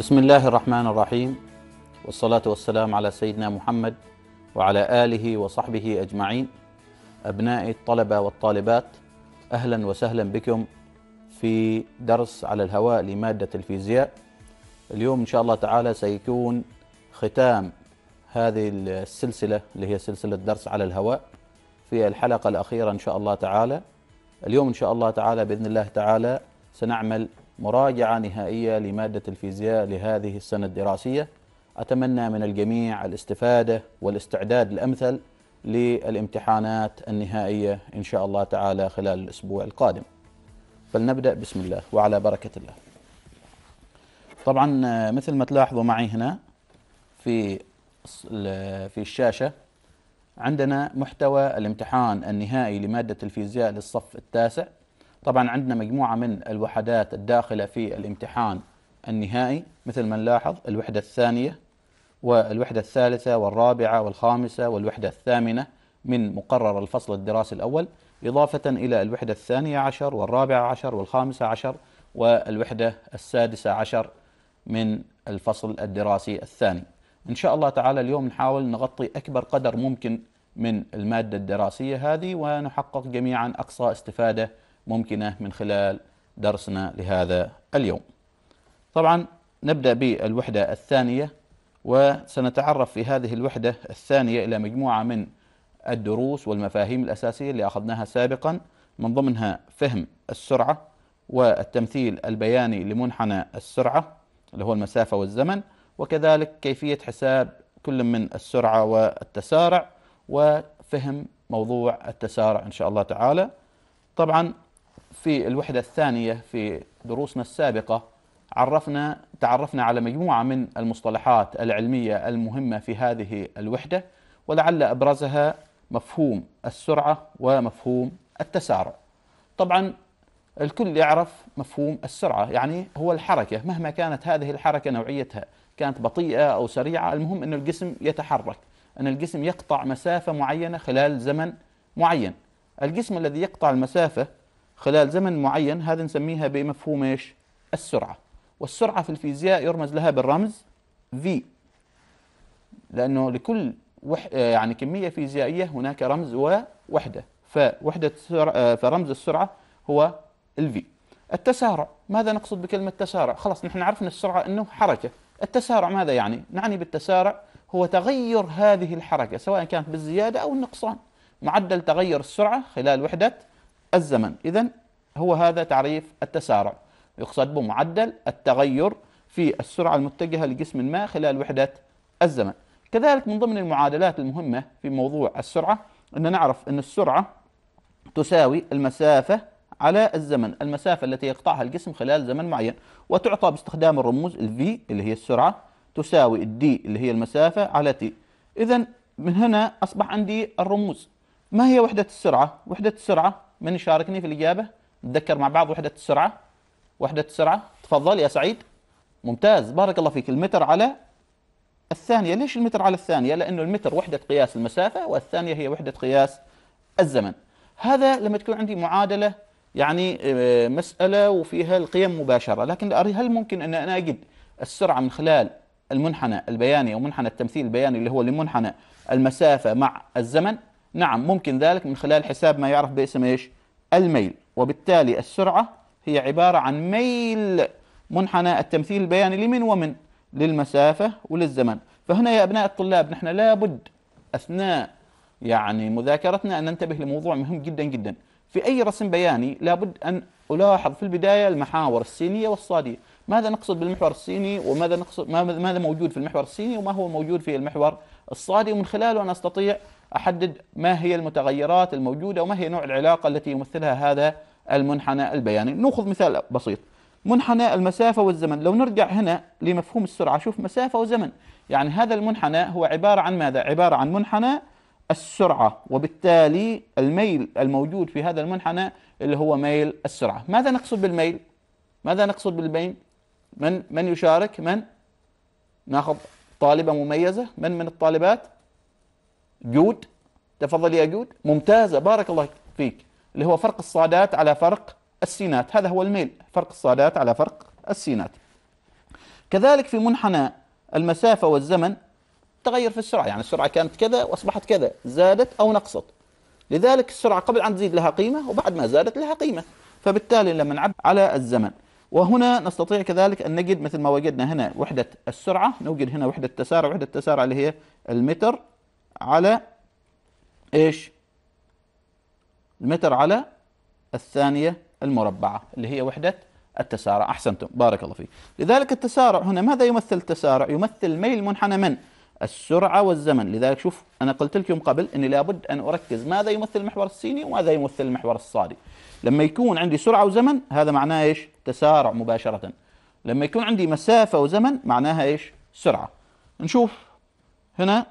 بسم الله الرحمن الرحيم والصلاة والسلام على سيدنا محمد وعلى آله وصحبه أجمعين أبناء الطلبة والطالبات أهلا وسهلا بكم في درس على الهواء لمادة الفيزياء اليوم إن شاء الله تعالى سيكون ختام هذه السلسلة اللي هي سلسلة درس على الهواء في الحلقة الأخيرة إن شاء الله تعالى اليوم إن شاء الله تعالى بإذن الله تعالى سنعمل مراجعة نهائية لمادة الفيزياء لهذه السنة الدراسية أتمنى من الجميع الاستفادة والاستعداد الأمثل للامتحانات النهائية إن شاء الله تعالى خلال الأسبوع القادم فلنبدأ بسم الله وعلى بركة الله طبعا مثل ما تلاحظوا معي هنا في في الشاشة عندنا محتوى الامتحان النهائي لمادة الفيزياء للصف التاسع طبعا عندنا مجموعة من الوحدات الداخلة في الامتحان النهائي مثل ما نلاحظ الوحدة الثانية والوحدة الثالثة والرابعة والخامسة والوحدة الثامنة من مقرر الفصل الدراسي الأول إضافة إلى الوحدة الثانية عشر والرابعة عشر والخامسة عشر والوحدة السادسة عشر من الفصل الدراسي الثاني إن شاء الله تعالى اليوم نحاول نغطي أكبر قدر ممكن من المادة الدراسية هذه ونحقق جميعا أقصى استفادة ممكنة من خلال درسنا لهذا اليوم طبعا نبدأ بالوحدة الثانية وسنتعرف في هذه الوحدة الثانية إلى مجموعة من الدروس والمفاهيم الأساسية اللي أخذناها سابقا من ضمنها فهم السرعة والتمثيل البياني لمنحنى السرعة اللي هو المسافة والزمن وكذلك كيفية حساب كل من السرعة والتسارع وفهم موضوع التسارع إن شاء الله تعالى طبعا في الوحدة الثانية في دروسنا السابقة عرفنا تعرفنا على مجموعة من المصطلحات العلمية المهمة في هذه الوحدة ولعل أبرزها مفهوم السرعة ومفهوم التسارع طبعا الكل يعرف مفهوم السرعة يعني هو الحركة مهما كانت هذه الحركة نوعيتها كانت بطيئة أو سريعة المهم أن الجسم يتحرك أن الجسم يقطع مسافة معينة خلال زمن معين الجسم الذي يقطع المسافة خلال زمن معين هذا نسميها بمفهوم ايش السرعة والسرعة في الفيزياء يرمز لها بالرمز V لأنه لكل وح... آه، يعني كمية فيزيائية هناك رمز ووحدة فوحدة سرعة آه، فرمز السرعة هو الفي التسارع ماذا نقصد بكلمة تسارع خلاص نحن عرفنا السرعة أنه حركة التسارع ماذا يعني نعني بالتسارع هو تغير هذه الحركة سواء كانت بالزيادة أو النقصان معدل تغير السرعة خلال وحدة الزمن إذا هو هذا تعريف التسارع يقصد بمعدل التغير في السرعة المتجهة لجسم ما خلال وحدة الزمن كذلك من ضمن المعادلات المهمة في موضوع السرعة أن نعرف أن السرعة تساوي المسافة على الزمن المسافة التي يقطعها الجسم خلال زمن معين وتعطى باستخدام الرموز V اللي هي السرعة تساوي D اللي هي المسافة على T إذا من هنا أصبح عندي الرموز ما هي وحدة السرعة؟ وحدة السرعة من يشاركني في الإجابة نتذكر مع بعض وحدة السرعة وحدة السرعة تفضل يا سعيد ممتاز بارك الله فيك المتر على الثانية ليش المتر على الثانية لأنه المتر وحدة قياس المسافة والثانية هي وحدة قياس الزمن هذا لما تكون عندي معادلة يعني آه، مسألة وفيها القيم مباشرة لكن هل ممكن أن أنا أجد السرعة من خلال المنحنى البياني أو منحنى التمثيل البياني اللي هو لمنحنى المسافة مع الزمن نعم ممكن ذلك من خلال حساب ما يعرف باسم ايش الميل وبالتالي السرعة هي عبارة عن ميل منحنى التمثيل البياني لمن ومن للمسافة وللزمن فهنا يا أبناء الطلاب نحن لابد أثناء يعني مذاكرتنا أن ننتبه لموضوع مهم جدا جدا في أي رسم بياني لابد أن ألاحظ في البداية المحاور السينية والصادية ماذا نقصد بالمحور الصيني وماذا نقصد ماذا موجود في المحور الصيني وما هو موجود في المحور الصادي ومن خلاله أنا أستطيع أحدد ما هي المتغيرات الموجودة وما هي نوع العلاقة التي يمثلها هذا المنحنى البياني نأخذ مثال بسيط منحنى المسافة والزمن لو نرجع هنا لمفهوم السرعة شوف مسافة وزمن يعني هذا المنحنى هو عبارة عن ماذا؟ عبارة عن منحنى السرعة وبالتالي الميل الموجود في هذا المنحنى اللي هو ميل السرعة ماذا نقصد بالميل؟ ماذا نقصد بالميل؟ من من يشارك؟ من؟ ناخذ طالبة مميزة من من الطالبات؟ جود تفضل يا جود ممتازة بارك الله فيك اللي هو فرق الصادات على فرق السينات هذا هو الميل فرق الصادات على فرق السينات كذلك في منحنى المسافة والزمن تغير في السرعة يعني السرعة كانت كذا وأصبحت كذا زادت أو نقصت لذلك السرعة قبل أن تزيد لها قيمة وبعد ما زادت لها قيمة فبالتالي لما نعب على الزمن وهنا نستطيع كذلك أن نجد مثل ما وجدنا هنا وحدة السرعة نوجد هنا وحدة التسارع وحدة التسارع اللي هي المتر على ايش المتر على الثانية المربعة اللي هي وحدة التسارع أحسنتم بارك الله فيك لذلك التسارع هنا ماذا يمثل التسارع يمثل ميل منحنى من السرعة والزمن لذلك شوف أنا قلت لكم قبل أني لابد أن أركز ماذا يمثل المحور السيني وماذا يمثل المحور الصادي لما يكون عندي سرعة وزمن هذا معناه إيش تسارع مباشرة لما يكون عندي مسافة وزمن معناها إيش سرعة نشوف هنا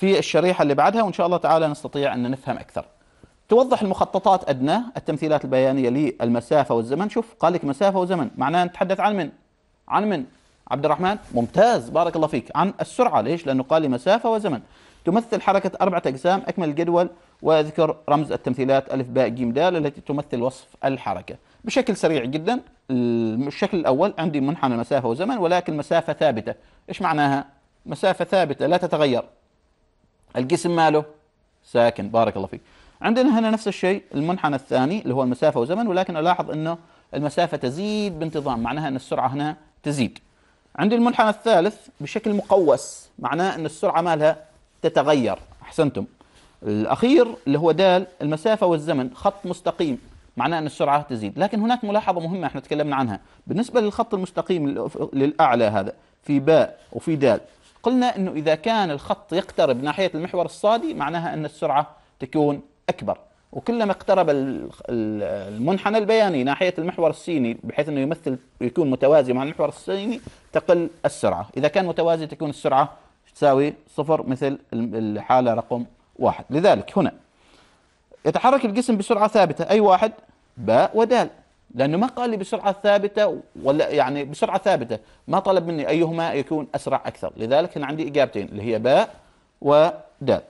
في الشريحة اللي بعدها وإن شاء الله تعالى نستطيع أن نفهم أكثر توضح المخططات أدنى التمثيلات البيانية للمسافة والزمن شوف قال لك مسافة وزمن معناه نتحدث عن من عن من عبد الرحمن ممتاز بارك الله فيك عن السرعة ليش لأنه قال لي مسافة وزمن تمثل حركة أربعة أجسام أكمل الجدول وذكر رمز التمثيلات ألف باء جيم دال التي تمثل وصف الحركة بشكل سريع جدا الشكل الأول عندي منحنى مسافة وزمن ولكن مسافة ثابتة إيش معناها؟ مسافة ثابتة لا تتغير الجسم ماله ساكن بارك الله فيك عندنا هنا نفس الشيء المنحنى الثاني اللي هو المسافة وزمن ولكن ألاحظ أنه المسافة تزيد بانتظام معناها أن السرعة هنا تزيد عندي المنحنى الثالث بشكل مقوس معناه أن السرعة مالها تتغير أحسنتم الأخير اللي هو دال المسافة والزمن خط مستقيم معناه أن السرعة تزيد لكن هناك ملاحظة مهمة احنا تكلمنا عنها بالنسبة للخط المستقيم للأعلى هذا في باء وفي دال قلنا أنه إذا كان الخط يقترب ناحية المحور الصادي معناها أن السرعة تكون أكبر وكلما اقترب المنحنى البياني ناحية المحور الصيني بحيث أنه يمثل يكون متوازي مع المحور الصيني تقل السرعة إذا كان متوازي تكون السرعة تساوي صفر مثل الحالة رقم واحد لذلك هنا يتحرك الجسم بسرعة ثابتة أي واحد باء ودال لأنه ما قال لي بسرعة ثابتة ولا يعني بسرعة ثابتة ما طلب مني أيهما يكون أسرع أكثر لذلك أنا عندي إجابتين اللي هي باء ودال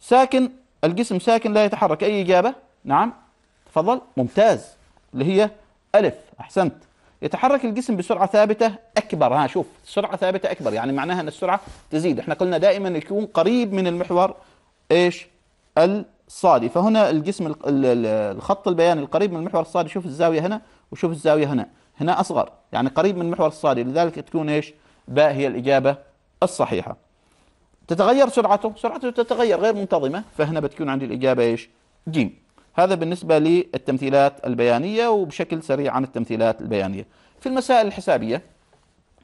ساكن الجسم ساكن لا يتحرك أي إجابة نعم تفضل ممتاز اللي هي ألف أحسنت يتحرك الجسم بسرعة ثابتة أكبر ها شوف سرعة ثابتة أكبر يعني معناها أن السرعة تزيد احنا قلنا دائما يكون قريب من المحور إيش الصادي فهنا الجسم الخط البياني القريب من المحور الصادي شوف الزاوية هنا وشوف الزاوية هنا هنا أصغر يعني قريب من المحور الصادي لذلك تكون إيش باء هي الإجابة الصحيحة تتغير سرعته سرعته تتغير غير منتظمة فهنا بتكون عندي الإجابة إيش جيم هذا بالنسبة للتمثيلات البيانية وبشكل سريع عن التمثيلات البيانية في المسائل الحسابية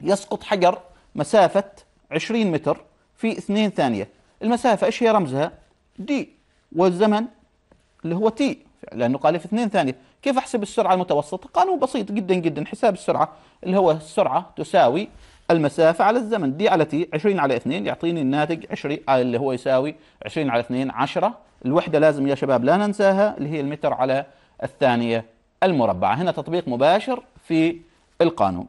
يسقط حجر مسافة 20 متر في 2 ثانية المسافة إيش هي رمزها دي والزمن اللي هو تي لأنه قال في 2 ثانية كيف أحسب السرعة المتوسطة؟ قانون بسيط جدا جدا حساب السرعة اللي هو السرعة تساوي المسافة على الزمن دي على تي 20 على 2 يعطيني الناتج 20 آه، اللي هو يساوي 20 على 2 10 الوحدة لازم يا شباب لا ننساها اللي هي المتر على الثانية المربعة هنا تطبيق مباشر في القانون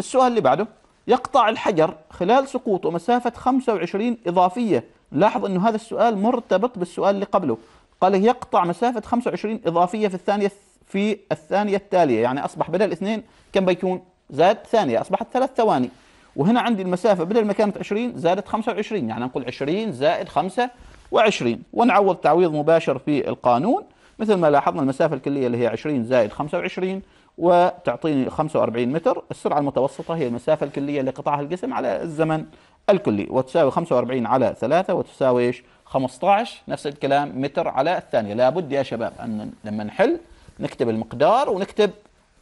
السؤال اللي بعده يقطع الحجر خلال سقوطه مسافة 25 إضافية لاحظ أنه هذا السؤال مرتبط بالسؤال اللي قبله قال يقطع مسافة 25 إضافية في الثانية في الثانية التالية يعني أصبح بدل اثنين كم بيكون زاد ثانية أصبحت ثلاث ثواني وهنا عندي المسافة بدل ما كانت 20 زادت 25 يعني نقول 20 زائد 25 ونعوض تعويض مباشر في القانون مثل ما لاحظنا المسافة الكلية اللي هي 20 زائد 25 وتعطيني 45 متر السرعة المتوسطة هي المسافة الكلية اللي قطعها الجسم على الزمن الكلي وتساوي 45 على 3 وتساوي ايش 15 نفس الكلام متر على الثانية لابد يا شباب أن لما نحل نكتب المقدار ونكتب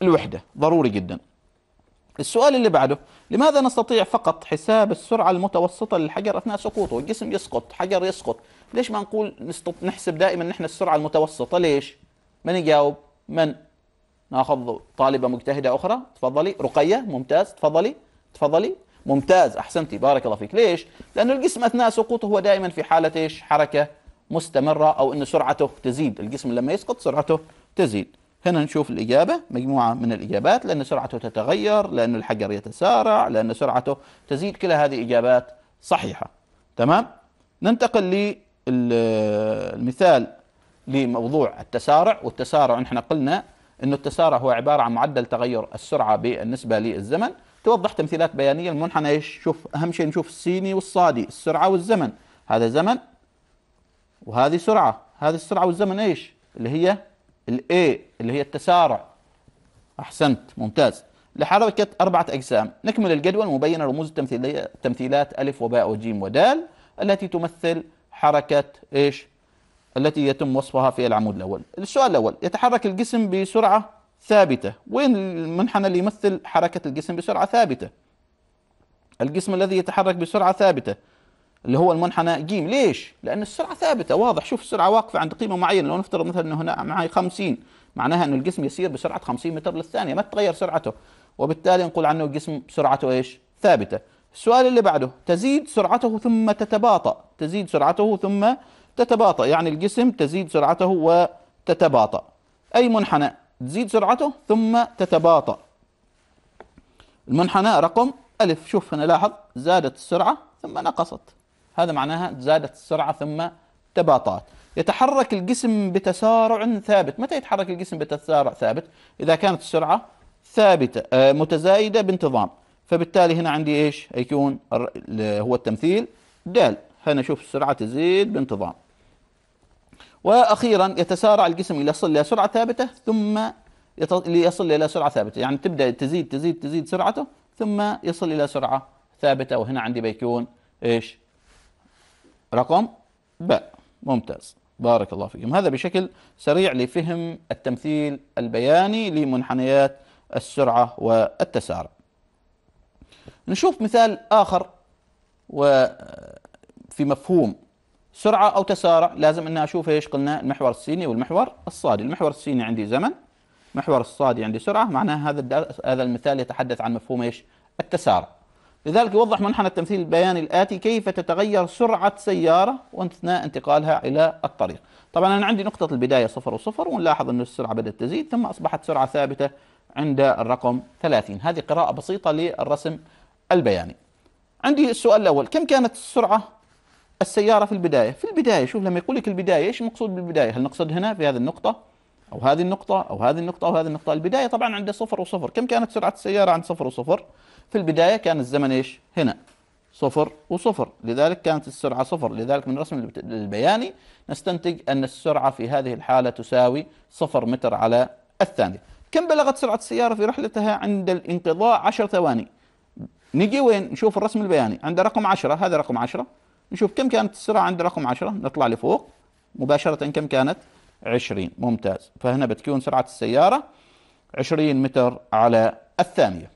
الوحدة ضروري جدا السؤال اللي بعده لماذا نستطيع فقط حساب السرعة المتوسطة للحجر أثناء سقوطه الجسم يسقط حجر يسقط ليش ما نقول نستط... نحسب دائما نحن السرعة المتوسطة ليش من يجاوب من ناخذ طالبة مجتهدة أخرى تفضلي رقية ممتاز تفضلي تفضلي ممتاز أحسنتي بارك الله فيك ليش؟ لأن الجسم أثناء سقوطه هو دائما في حالة إيش؟ حركة مستمرة أو أن سرعته تزيد الجسم لما يسقط سرعته تزيد هنا نشوف الإجابة مجموعة من الإجابات لأن سرعته تتغير لأن الحجر يتسارع لأن سرعته تزيد كل هذه إجابات صحيحة تمام؟ ننتقل للمثال لموضوع التسارع والتسارع نحن قلنا أن التسارع هو عبارة عن معدل تغير السرعة بالنسبة للزمن توضح تمثيلات بيانيه المنحنى ايش؟ شوف اهم شيء نشوف السيني والصادي السرعه والزمن هذا زمن وهذه سرعه هذه السرعه والزمن ايش؟ اللي هي الاي اللي هي التسارع احسنت ممتاز لحركه اربعه اجسام نكمل الجدول مبين رموز التمثيليه تمثيلات الف وباء وجيم ودال التي تمثل حركه ايش؟ التي يتم وصفها في العمود الاول السؤال الاول يتحرك الجسم بسرعه ثابتة وين المنحنى اللي يمثل حركة الجسم بسرعة ثابتة الجسم الذي يتحرك بسرعة ثابتة اللي هو المنحنى ج ليش؟ لأن السرعة ثابتة واضح شوف السرعة واقفة عند قيمة معينة لو نفترض مثلا أنه هنا معي 50 معناها أن الجسم يسير بسرعة 50 متر للثانية ما تتغير سرعته وبالتالي نقول عنه الجسم سرعته ايش؟ ثابتة السؤال اللي بعده تزيد سرعته ثم تتباطأ تزيد سرعته ثم تتباطأ يعني الجسم تزيد سرعته وتتباطأ أي منحنى تزيد سرعته ثم تتباطأ المنحنى رقم ألف شوف هنا لاحظ زادت السرعة ثم نقصت هذا معناها زادت السرعة ثم تباطأت يتحرك الجسم بتسارع ثابت متى يتحرك الجسم بتسارع ثابت إذا كانت السرعة ثابتة آه، متزايدة بانتظام فبالتالي هنا عندي إيش هيكون هو التمثيل دال هنا شوف السرعة تزيد بانتظام واخيرا يتسارع الجسم ليصل الى سرعه ثابته ثم ليصل الى سرعه ثابته يعني تبدا تزيد تزيد تزيد سرعته ثم يصل الى سرعه ثابته وهنا عندي بيكون ايش رقم باء ممتاز بارك الله فيكم هذا بشكل سريع لفهم التمثيل البياني لمنحنيات السرعه والتسارع نشوف مثال اخر وفي مفهوم سرعة أو تسارع لازم أن أشوف إيش قلنا المحور الصيني والمحور الصادي المحور الصيني عندي زمن محور الصادي عندي سرعة معناها هذا هذا المثال يتحدث عن مفهوم إيش التسارع لذلك يوضح منحنى التمثيل البياني الآتي كيف تتغير سرعة سيارة أثناء انتقالها إلى الطريق طبعا أنا عندي نقطة البداية صفر وصفر ونلاحظ أن السرعة بدأت تزيد ثم أصبحت سرعة ثابتة عند الرقم 30 هذه قراءة بسيطة للرسم البياني عندي السؤال الأول كم كانت السرعة السيارة في البداية في البداية شوف لما يقول لك البداية إيش المقصود بالبداية هل نقصد هنا في هذه النقطة أو هذه النقطة أو هذه النقطة أو هذه النقطة البداية طبعا عند صفر وصفر كم كانت سرعة السيارة عند صفر وصفر في البداية كان الزمن إيش هنا صفر وصفر لذلك كانت السرعة صفر لذلك من رسم البياني نستنتج أن السرعة في هذه الحالة تساوي صفر متر على الثانية كم بلغت سرعة السيارة في رحلتها عند الانقضاء عشر ثواني نجي وين نشوف الرسم البياني عند رقم عشرة هذا رقم عشرة نشوف كم كانت السرعة عند رقم 10 نطلع لفوق مباشرة كم كانت 20 ممتاز فهنا بتكون سرعة السيارة 20 متر على الثانية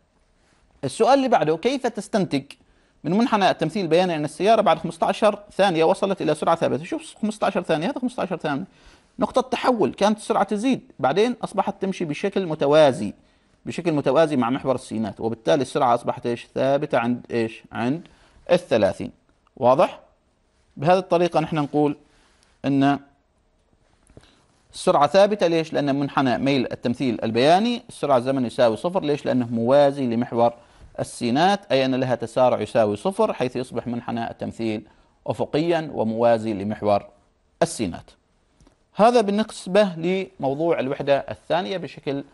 السؤال اللي بعده كيف تستنتج من منحنى التمثيل البياني أن السيارة بعد 15 ثانية وصلت إلى سرعة ثابتة شوف 15 ثانية هذا 15 ثانية نقطة تحول كانت السرعة تزيد بعدين أصبحت تمشي بشكل متوازي بشكل متوازي مع محور السينات وبالتالي السرعة أصبحت إيش ثابتة عند إيش عند الثلاثين واضح بهذه الطريقة نحن نقول أن السرعة ثابتة ليش؟ لأن منحنى ميل التمثيل البياني السرعة الزمن يساوي صفر ليش؟ لأنه موازي لمحور السينات أي أن لها تسارع يساوي صفر حيث يصبح منحنى التمثيل أفقيا وموازي لمحور السينات هذا بالنسبة لموضوع الوحدة الثانية بشكل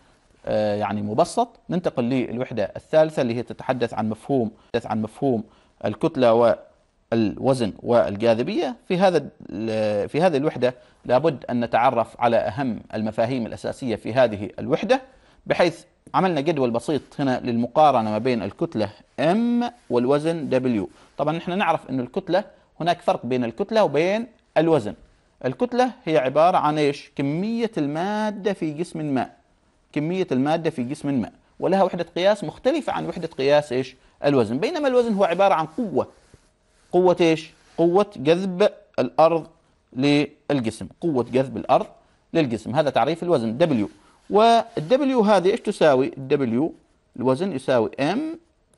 آه، يعني مبسط ننتقل للوحدة الثالثة اللي هي تتحدث عن مفهوم عن مفهوم الكتلة الوزن والجاذبية في هذا في هذه الوحدة لابد أن نتعرف على أهم المفاهيم الأساسية في هذه الوحدة بحيث عملنا جدول بسيط هنا للمقارنة ما بين الكتلة M والوزن W طبعا نحن نعرف أن الكتلة هناك فرق بين الكتلة وبين الوزن الكتلة هي عبارة عن إيش كمية المادة في جسم ما كمية المادة في جسم ما ولها وحدة قياس مختلفة عن وحدة قياس إيش الوزن بينما الوزن هو عبارة عن قوة قوة إيش قوة جذب الأرض للجسم قوة جذب الأرض للجسم هذا تعريف الوزن W والدبليو هذه إيش تساوي الدبليو الوزن يساوي M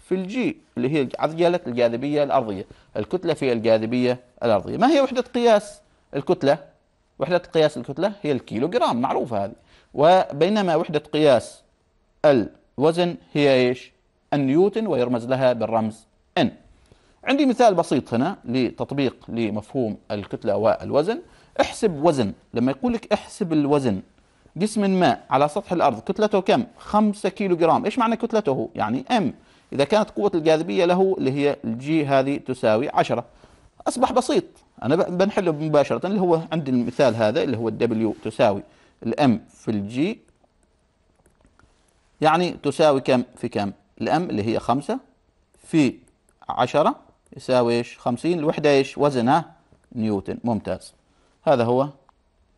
في الجي اللي هي عجلة الجاذبية الأرضية الكتلة في الجاذبية الأرضية ما هي وحدة قياس الكتلة وحدة قياس الكتلة هي الكيلو جرام معروفة هذه وبينما وحدة قياس الوزن هي إيش النيوتن ويرمز لها بالرمز N عندي مثال بسيط هنا لتطبيق لمفهوم الكتلة والوزن احسب وزن لما يقول لك احسب الوزن جسم ما على سطح الأرض كتلته كم 5 كيلو جرام إيش معنى كتلته يعني M إذا كانت قوة الجاذبية له اللي هي الجي هذه تساوي 10 أصبح بسيط أنا بنحله مباشرة اللي هو عند المثال هذا اللي هو W تساوي الام في الجي يعني تساوي كم في كم الام اللي هي 5 في 10 يساوي ايش 50 الوحدة ايش وزنها نيوتن ممتاز هذا هو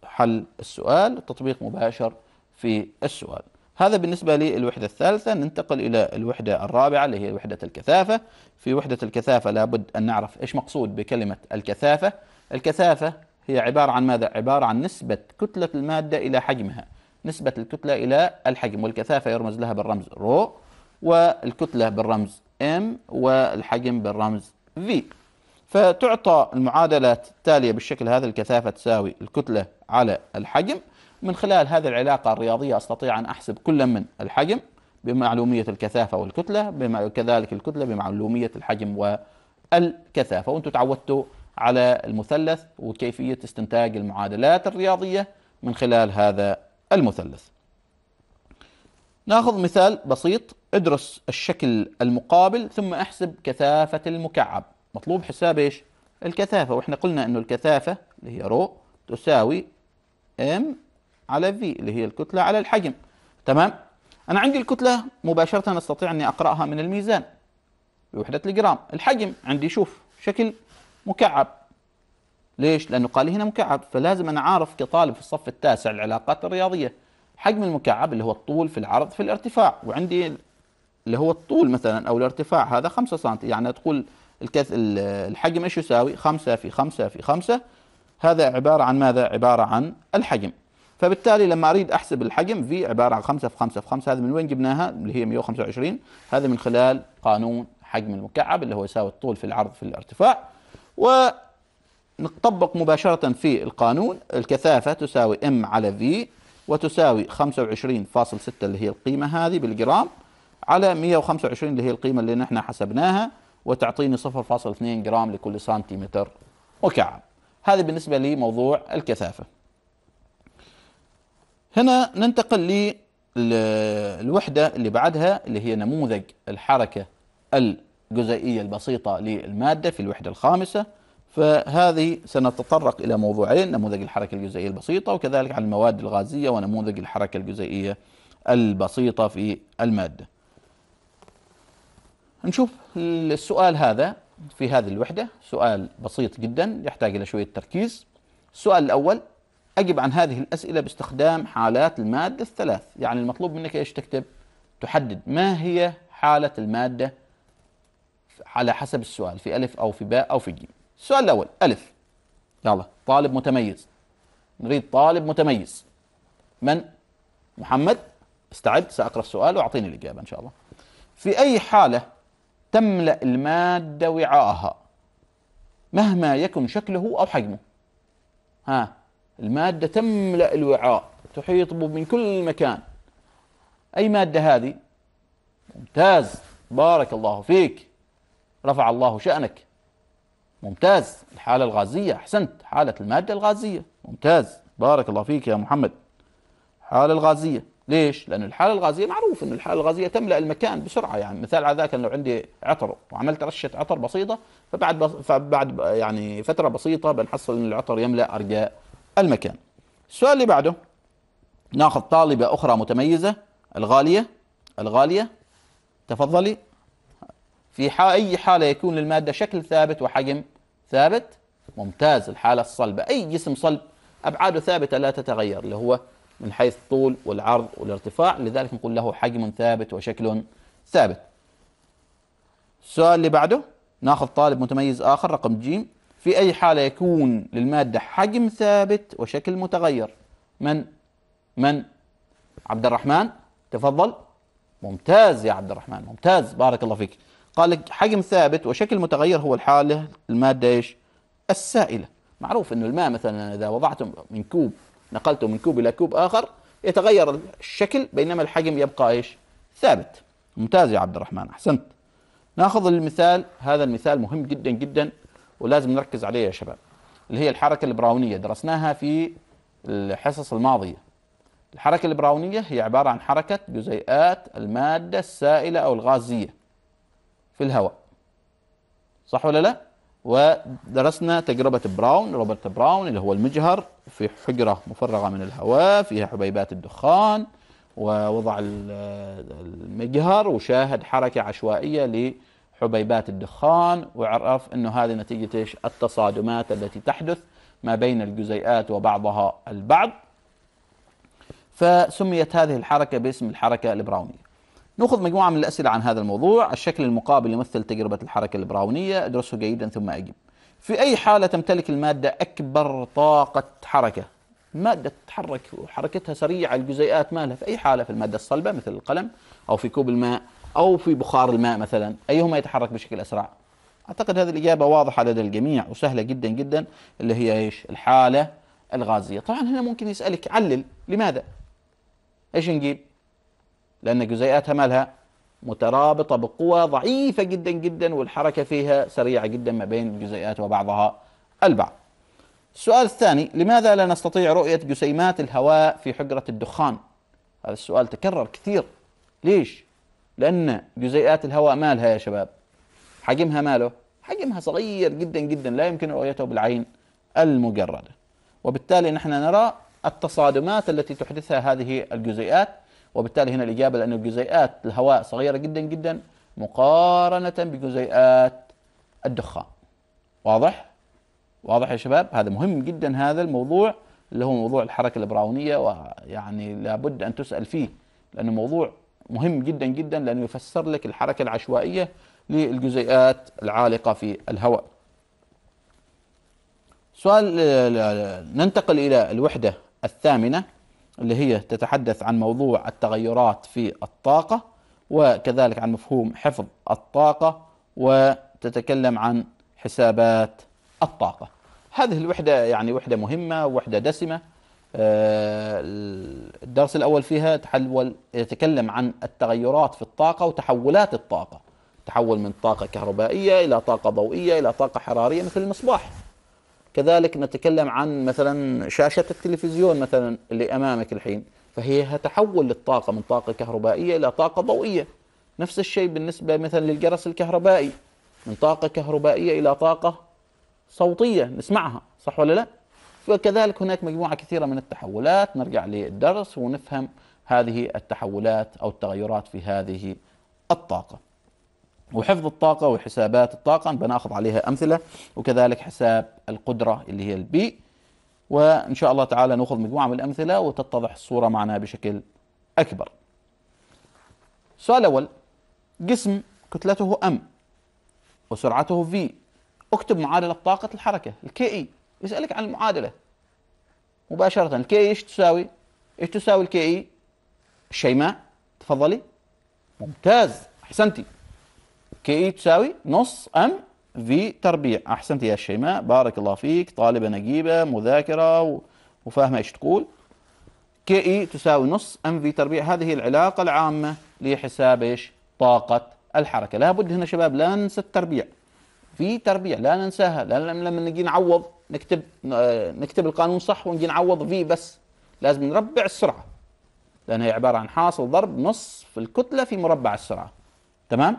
حل السؤال تطبيق مباشر في السؤال هذا بالنسبة للوحدة الثالثة ننتقل إلى الوحدة الرابعة اللي هي وحدة الكثافة في وحدة الكثافة لابد أن نعرف إيش مقصود بكلمة الكثافة الكثافة هي عبارة عن ماذا؟ عبارة عن نسبة كتلة المادة إلى حجمها نسبة الكتلة إلى الحجم والكثافة يرمز لها بالرمز رو والكتلة بالرمز ام والحجم بالرمز في فتعطى المعادلات التالية بالشكل هذا الكثافة تساوي الكتلة على الحجم من خلال هذه العلاقة الرياضية أستطيع أن أحسب كل من الحجم بمعلومية الكثافة والكتلة بما كذلك الكتلة بمعلومية الحجم والكثافة وأنتم تعودتوا على المثلث وكيفية استنتاج المعادلات الرياضية من خلال هذا المثلث ناخذ مثال بسيط ادرس الشكل المقابل ثم احسب كثافة المكعب مطلوب حساب ايش الكثافة واحنا قلنا انه الكثافة اللي هي رو تساوي ام على في اللي هي الكتلة على الحجم تمام انا عندي الكتلة مباشرة استطيع اني اقرأها من الميزان بوحدة الجرام الحجم عندي شوف شكل مكعب ليش؟ لأنه قال لي هنا مكعب فلازم أنا عارف كطالب في الصف التاسع العلاقات الرياضية حجم المكعب اللي هو الطول في العرض في الارتفاع وعندي اللي هو الطول مثلا أو الارتفاع هذا 5 سم يعني تقول الكث الحجم ايش يساوي 5 في 5 في 5 هذا عبارة عن ماذا عبارة عن الحجم فبالتالي لما أريد أحسب الحجم في عبارة عن 5 في 5 في 5 هذه من وين جبناها اللي هي 125 هذا من خلال قانون حجم المكعب اللي هو يساوي الطول في العرض في الارتفاع ونطبق مباشرة في القانون الكثافة تساوي M على V وتساوي 25.6 اللي هي القيمة هذه بالجرام على 125 اللي هي القيمة اللي نحن حسبناها وتعطيني 0.2 جرام لكل سنتيمتر مكعب هذا بالنسبة لموضوع الكثافة هنا ننتقل للوحدة اللي بعدها اللي هي نموذج الحركة الجزيئية البسيطة للمادة في الوحدة الخامسة فهذه سنتطرق إلى موضوعين نموذج الحركة الجزيئية البسيطة وكذلك عن المواد الغازية ونموذج الحركة الجزيئية البسيطة في المادة نشوف السؤال هذا في هذه الوحدة سؤال بسيط جدا يحتاج إلى شوية تركيز السؤال الأول أجب عن هذه الأسئلة باستخدام حالات المادة الثلاث يعني المطلوب منك إيش تكتب تحدد ما هي حالة المادة على حسب السؤال في ألف أو في باء أو في جيم السؤال الأول ألف يلا طالب متميز نريد طالب متميز من محمد استعد سأقرأ السؤال وأعطيني الإجابة إن شاء الله في أي حالة تملأ المادة وعاءها مهما يكن شكله أو حجمه ها المادة تملأ الوعاء تحيط به من كل مكان أي مادة هذه ممتاز بارك الله فيك رفع الله شأنك ممتاز الحالة الغازية أحسنت حالة المادة الغازية ممتاز بارك الله فيك يا محمد حالة الغازية ليش؟ لأن الحالة الغازية معروف أن الحالة الغازية تملأ المكان بسرعة يعني مثال على ذاك لو عندي عطر وعملت رشة عطر بسيطة فبعد بس فبعد يعني فترة بسيطة بنحصل أن العطر يملأ أرجاء المكان. السؤال اللي بعده ناخذ طالبة أخرى متميزة الغالية الغالية تفضلي في أي حالة يكون للمادة شكل ثابت وحجم ثابت ممتاز الحالة الصلبة أي جسم صلب أبعاده ثابتة لا تتغير اللي هو من حيث الطول والعرض والارتفاع لذلك نقول له حجم ثابت وشكل ثابت السؤال اللي بعده ناخذ طالب متميز آخر رقم ج في أي حالة يكون للمادة حجم ثابت وشكل متغير من من عبد الرحمن تفضل ممتاز يا عبد الرحمن ممتاز بارك الله فيك قال لك حجم ثابت وشكل متغير هو الحالة المادة ايش السائلة معروف انه الماء مثلا اذا وضعته من كوب نقلته من كوب إلى كوب آخر يتغير الشكل بينما الحجم يبقى إيش ثابت ممتاز يا عبد الرحمن أحسنت ناخذ المثال هذا المثال مهم جدا جدا ولازم نركز عليه يا شباب اللي هي الحركة البراونية درسناها في الحصص الماضية الحركة البراونية هي عبارة عن حركة جزيئات المادة السائلة أو الغازية في الهواء صح ولا لا؟ ودرسنا تجربة براون روبرت براون اللي هو المجهر في حجرة مفرغة من الهواء فيها حبيبات الدخان ووضع المجهر وشاهد حركة عشوائية لحبيبات الدخان وعرف أنه هذه نتيجة إيش التصادمات التي تحدث ما بين الجزيئات وبعضها البعض فسميت هذه الحركة باسم الحركة البراونية نأخذ مجموعة من الأسئلة عن هذا الموضوع الشكل المقابل يمثل تجربة الحركة البراونية أدرسه جيدا ثم أجب في أي حالة تمتلك المادة أكبر طاقة حركة مادة تتحرك وحركتها سريعة الجزيئات مالها في أي حالة في المادة الصلبة مثل القلم أو في كوب الماء أو في بخار الماء مثلا أيهما يتحرك بشكل أسرع أعتقد هذه الإجابة واضحة لدى الجميع وسهلة جدا جدا اللي هي إيش الحالة الغازية طبعا هنا ممكن يسألك علل لماذا إيش نجيب لأن جزيئاتها مالها مترابطة بقوة ضعيفة جدا جدا والحركة فيها سريعة جدا ما بين الجزيئات وبعضها البعض السؤال الثاني لماذا لا نستطيع رؤية جسيمات الهواء في حجرة الدخان هذا السؤال تكرر كثير ليش لأن جزيئات الهواء مالها يا شباب حجمها ماله حجمها صغير جدا جدا لا يمكن رؤيته بالعين المجردة وبالتالي نحن نرى التصادمات التي تحدثها هذه الجزيئات وبالتالي هنا الإجابة لأن جزيئات الهواء صغيرة جدا جدا مقارنة بجزيئات الدخان واضح؟ واضح يا شباب هذا مهم جدا هذا الموضوع اللي هو موضوع الحركة البراونية ويعني لابد أن تسأل فيه لأنه موضوع مهم جدا جدا لأنه يفسر لك الحركة العشوائية للجزيئات العالقة في الهواء سؤال ننتقل إلى الوحدة الثامنة اللي هي تتحدث عن موضوع التغيرات في الطاقة وكذلك عن مفهوم حفظ الطاقة وتتكلم عن حسابات الطاقة هذه الوحدة يعني وحدة مهمة وحدة دسمة آه، الدرس الأول فيها تحول يتكلم عن التغيرات في الطاقة وتحولات الطاقة تحول من طاقة كهربائية إلى طاقة ضوئية إلى طاقة حرارية مثل المصباح كذلك نتكلم عن مثلا شاشة التلفزيون مثلا اللي أمامك الحين فهي هتحول الطاقة من طاقة كهربائية إلى طاقة ضوئية نفس الشيء بالنسبة مثلا للجرس الكهربائي من طاقة كهربائية إلى طاقة صوتية نسمعها صح ولا لا؟ وكذلك هناك مجموعة كثيرة من التحولات نرجع للدرس ونفهم هذه التحولات أو التغيرات في هذه الطاقة وحفظ الطاقة وحسابات الطاقة بناخذ عليها أمثلة وكذلك حساب القدرة اللي هي البي وإن شاء الله تعالى نأخذ مجموعة من الأمثلة وتتضح الصورة معنا بشكل أكبر السؤال الأول جسم كتلته أم وسرعته في اكتب معادلة طاقة الحركة الكي إي e. يسألك عن المعادلة مباشرة الكي إي e إيش تساوي؟ إيش تساوي الكي إي؟ الشيماء e؟ تفضلي ممتاز أحسنتي كي اي تساوي نص ام في تربيع احسنت يا شيماء بارك الله فيك طالبه نجيبه مذاكره وفاهمه ايش تقول كي اي تساوي نص ام في تربيع هذه العلاقه العامه لحساب ايش طاقه الحركه لابد هنا شباب لا ننسى التربيع في تربيع لا ننساها لان لما نجي نعوض نكتب آه، نكتب القانون صح ونجي نعوض في بس لازم نربع السرعه لان هي عباره عن حاصل ضرب نصف الكتله في مربع السرعه تمام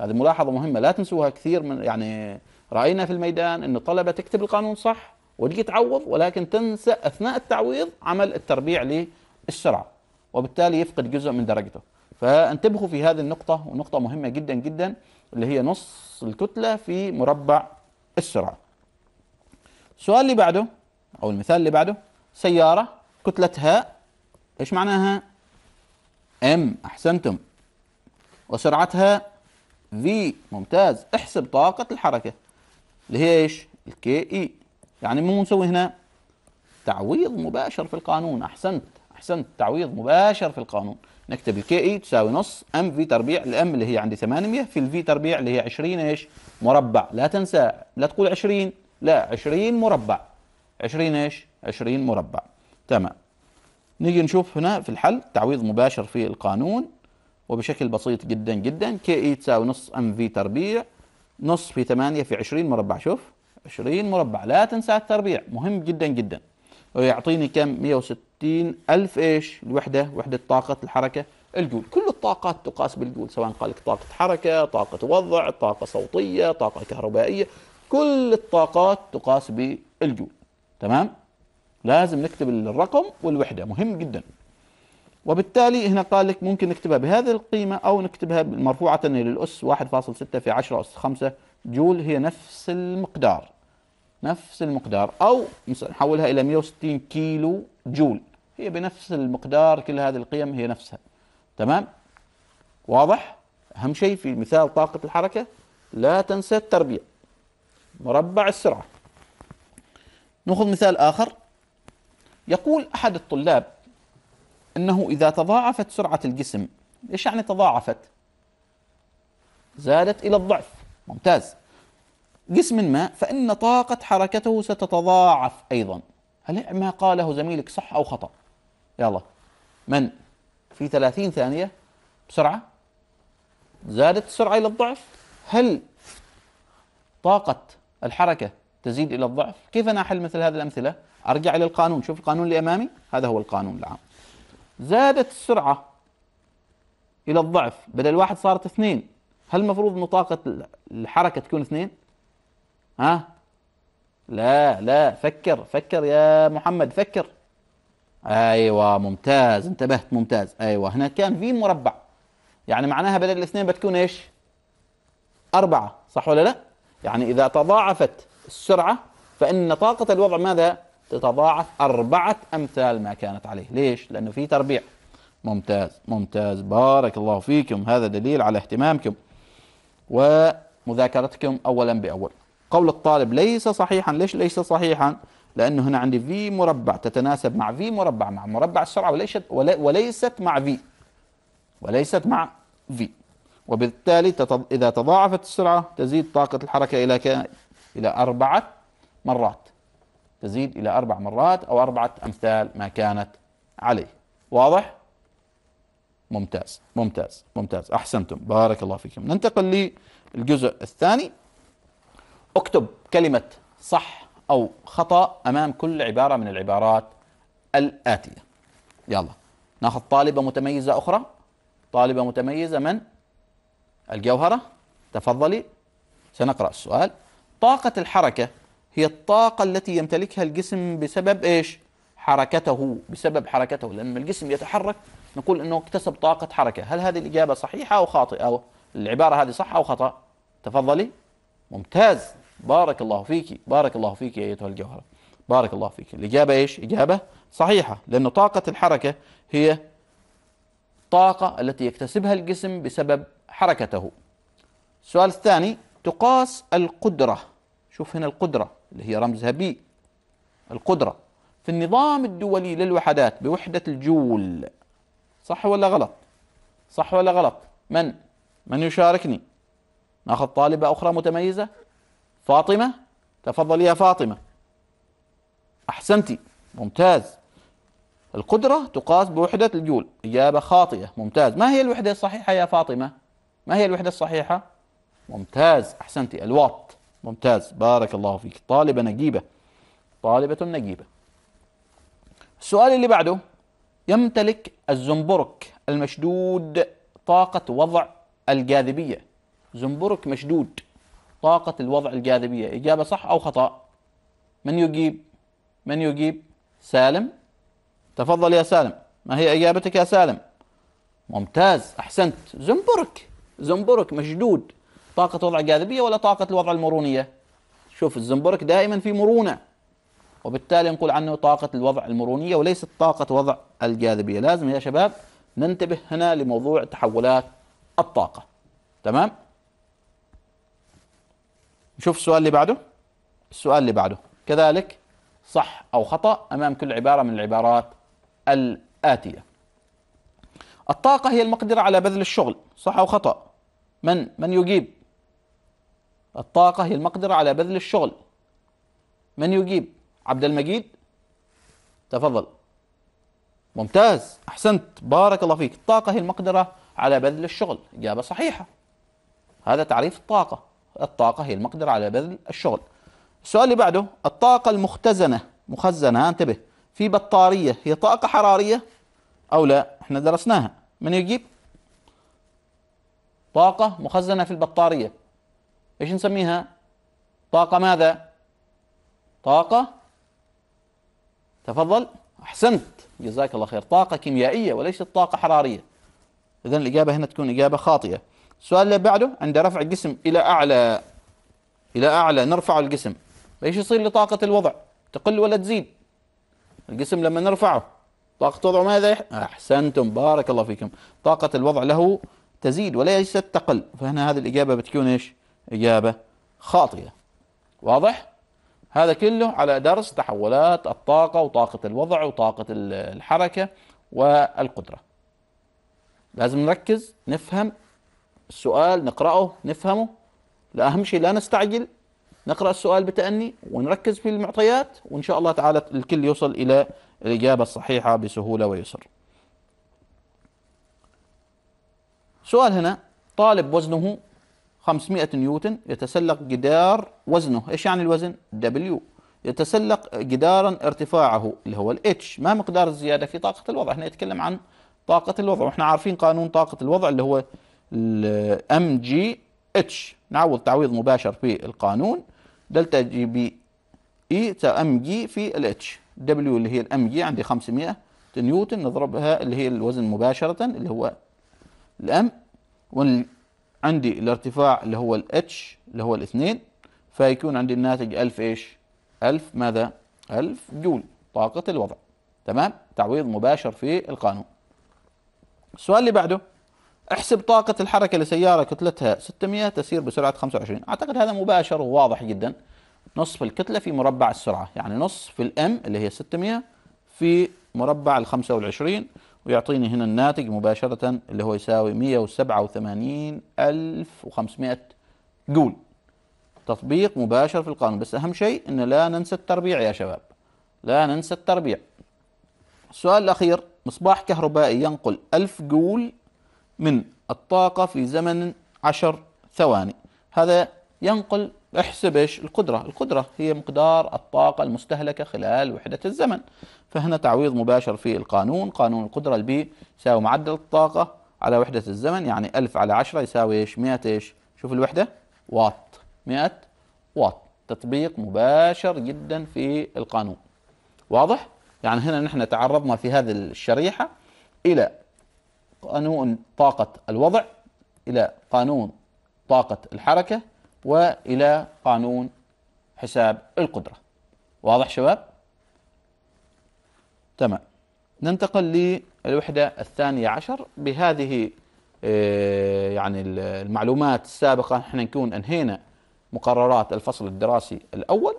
هذه ملاحظة مهمة لا تنسوها كثير من يعني رأينا في الميدان أن الطلبة تكتب القانون صح وتجي تعوض ولكن تنسى أثناء التعويض عمل التربيع للشرع وبالتالي يفقد جزء من درجته فانتبهوا في هذه النقطة ونقطة مهمة جدا جدا اللي هي نص الكتلة في مربع السرعة السؤال اللي بعده أو المثال اللي بعده سيارة كتلتها إيش معناها؟ M أحسنتم وسرعتها في ممتاز احسب طاقة الحركة اللي هي ايش؟ الكي اي e. يعني مو نسوي هنا؟ تعويض مباشر في القانون احسنت احسنت تعويض مباشر في القانون نكتب الكي اي e تساوي نص ام في تربيع الام اللي هي عندي 800 في الفي تربيع اللي هي 20 ايش؟ مربع لا تنسى لا تقول 20 لا 20 مربع 20 ايش؟ 20 مربع تمام نيجي نشوف هنا في الحل تعويض مباشر في القانون وبشكل بسيط جدا جدا كي اي e تساوي نص ام في تربيع نص في 8 في 20 مربع شوف 20 مربع لا تنسى التربيع مهم جدا جدا ويعطيني كم 160 ألف إيش الوحدة وحدة طاقة الحركة الجول كل الطاقات تقاس بالجول سواء قال لك طاقة حركة طاقة وضع طاقة صوتية طاقة كهربائية كل الطاقات تقاس بالجول تمام لازم نكتب الرقم والوحدة مهم جدا وبالتالي هنا قال لك ممكن نكتبها بهذه القيمة أو نكتبها مرفوعة إلى الأس 1.6 في 10 أس 5 جول هي نفس المقدار نفس المقدار أو نحولها إلى 160 كيلو جول هي بنفس المقدار كل هذه القيم هي نفسها تمام واضح أهم شيء في مثال طاقة الحركة لا تنسى التربيع مربع السرعة نأخذ مثال آخر يقول أحد الطلاب أنه إذا تضاعفت سرعة الجسم إيش يعني تضاعفت؟ زادت إلى الضعف ممتاز جسم ما فإن طاقة حركته ستتضاعف أيضا هل ما قاله زميلك صح أو خطأ؟ يلا من في 30 ثانية بسرعة زادت السرعة إلى الضعف هل طاقة الحركة تزيد إلى الضعف كيف أنا أحل مثل هذه الأمثلة أرجع إلى القانون شوف القانون اللي أمامي هذا هو القانون العام زادت السرعة إلى الضعف بدل واحد صارت اثنين هل المفروض أن طاقة الحركة تكون اثنين؟ ها؟ لا لا فكر فكر يا محمد فكر أيوة ممتاز انتبهت ممتاز أيوة هنا كان في مربع يعني معناها بدل الاثنين بتكون إيش؟ أربعة صح ولا لا؟ يعني إذا تضاعفت السرعة فإن طاقة الوضع ماذا؟ تتضاعف أربعة أمثال ما كانت عليه ليش؟ لأنه في تربيع ممتاز ممتاز بارك الله فيكم هذا دليل على اهتمامكم ومذاكرتكم أولا بأول قول الطالب ليس صحيحا ليش ليس صحيحا؟ لأنه هنا عندي في مربع تتناسب مع في مربع مع مربع السرعة وليست, وليست مع في وليست مع في وبالتالي إذا تضاعفت السرعة تزيد طاقة الحركة إلى إلى أربعة مرات تزيد إلى أربع مرات أو أربعة أمثال ما كانت عليه واضح؟ ممتاز ممتاز ممتاز أحسنتم بارك الله فيكم ننتقل للجزء الثاني اكتب كلمة صح أو خطأ أمام كل عبارة من العبارات الآتية يلا ناخذ طالبة متميزة أخرى طالبة متميزة من؟ الجوهرة تفضلي سنقرأ السؤال طاقة الحركة هي الطاقة التي يمتلكها الجسم بسبب إيش؟ حركته بسبب حركته لما الجسم يتحرك نقول أنه اكتسب طاقة حركة هل هذه الإجابة صحيحة أو خاطئة أو العبارة هذه صح أو خطأ تفضلي ممتاز بارك الله فيك بارك الله فيك يا أيتها الجوهرة بارك الله فيك الإجابة إيش إجابة صحيحة لأن طاقة الحركة هي طاقة التي يكتسبها الجسم بسبب حركته السؤال الثاني تقاس القدرة شوف هنا القدرة اللي هي رمزها بي القدرة في النظام الدولي للوحدات بوحدة الجول صح ولا غلط صح ولا غلط من من يشاركني ناخذ طالبة أخرى متميزة فاطمة تفضلي يا فاطمة أحسنتي ممتاز القدرة تقاس بوحدة الجول إجابة خاطئة ممتاز ما هي الوحدة الصحيحة يا فاطمة ما هي الوحدة الصحيحة ممتاز أحسنتي الواط ممتاز بارك الله فيك طالبة نجيبة طالبة نجيبة السؤال اللي بعده يمتلك الزنبرك المشدود طاقة وضع الجاذبية زنبرك مشدود طاقة الوضع الجاذبية إجابة صح أو خطأ من يجيب من يجيب سالم تفضل يا سالم ما هي إجابتك يا سالم ممتاز أحسنت زنبرك زنبرك مشدود طاقة وضع جاذبية ولا طاقة الوضع المرونية شوف الزنبرك دائما في مرونة وبالتالي نقول عنه طاقة الوضع المرونية وليست طاقة وضع الجاذبية لازم يا شباب ننتبه هنا لموضوع تحولات الطاقة تمام نشوف السؤال اللي بعده السؤال اللي بعده كذلك صح أو خطأ أمام كل عبارة من العبارات الآتية الطاقة هي المقدرة على بذل الشغل صح أو خطأ من من يجيب الطاقة هي المقدرة على بذل الشغل من يجيب عبد المجيد تفضل ممتاز أحسنت بارك الله فيك الطاقة هي المقدرة على بذل الشغل إجابة صحيحة هذا تعريف الطاقة الطاقة هي المقدرة على بذل الشغل السؤال اللي بعده الطاقة المختزنة مخزنة انتبه في بطارية هي طاقة حرارية أو لا احنا درسناها من يجيب طاقة مخزنة في البطارية ايش نسميها طاقة ماذا طاقة تفضل أحسنت جزاك الله خير طاقة كيميائية وليست طاقة حرارية إذا الإجابة هنا تكون إجابة خاطئة السؤال اللي بعده عند رفع الجسم إلى أعلى إلى أعلى نرفع الجسم إيش يصير لطاقة الوضع تقل ولا تزيد الجسم لما نرفعه طاقة الوضع ماذا أحسنتم بارك الله فيكم طاقة الوضع له تزيد وليست تقل فهنا هذه الإجابة بتكون إيش إجابة خاطئة واضح؟ هذا كله على درس تحولات الطاقة وطاقة الوضع وطاقة الحركة والقدرة لازم نركز نفهم السؤال نقرأه نفهمه لا أهم شيء لا نستعجل نقرأ السؤال بتأني ونركز في المعطيات وإن شاء الله تعالى الكل يوصل إلى الإجابة الصحيحة بسهولة ويسر سؤال هنا طالب وزنه 500 نيوتن يتسلق جدار وزنه ايش يعني الوزن دبليو يتسلق جدارا ارتفاعه اللي هو الاتش ما مقدار الزياده في طاقه الوضع احنا نتكلم عن طاقه الوضع واحنا عارفين قانون طاقه الوضع اللي هو الام جي اتش نعوض تعويض مباشر في القانون دلتا جي بي اي تا ام جي في الاتش دبليو اللي هي الام جي عندي 500 نيوتن نضربها اللي هي الوزن مباشره اللي هو الام عندي الارتفاع اللي هو الاتش اللي هو الاثنين فيكون عندي الناتج 1000 ايش 1000 ماذا 1000 جول طاقة الوضع تمام تعويض مباشر في القانون السؤال اللي بعده احسب طاقة الحركة لسيارة كتلتها 600 تسير بسرعة 25 أعتقد هذا مباشر وواضح جدا نصف الكتلة في مربع السرعة يعني نصف الام اللي هي 600 في مربع ال 25 ويعطيني هنا الناتج مباشرة اللي هو يساوي 187500 جول تطبيق مباشر في القانون بس أهم شيء أن لا ننسى التربيع يا شباب لا ننسى التربيع السؤال الأخير مصباح كهربائي ينقل 1000 جول من الطاقة في زمن 10 ثواني هذا ينقل احسب ايش القدرة القدرة هي مقدار الطاقة المستهلكة خلال وحدة الزمن فهنا تعويض مباشر في القانون قانون القدرة البي يساوي معدل الطاقة على وحدة الزمن يعني 1000 على 10 يساوي ايش 100 ايش شوف الوحدة واط 100 واط تطبيق مباشر جدا في القانون واضح يعني هنا نحن تعرضنا في هذه الشريحة إلى قانون طاقة الوضع إلى قانون طاقة الحركة والى قانون حساب القدره واضح شباب تمام ننتقل للوحده الثانيه عشر بهذه آه، يعني المعلومات السابقه احنا نكون انهينا مقررات الفصل الدراسي الاول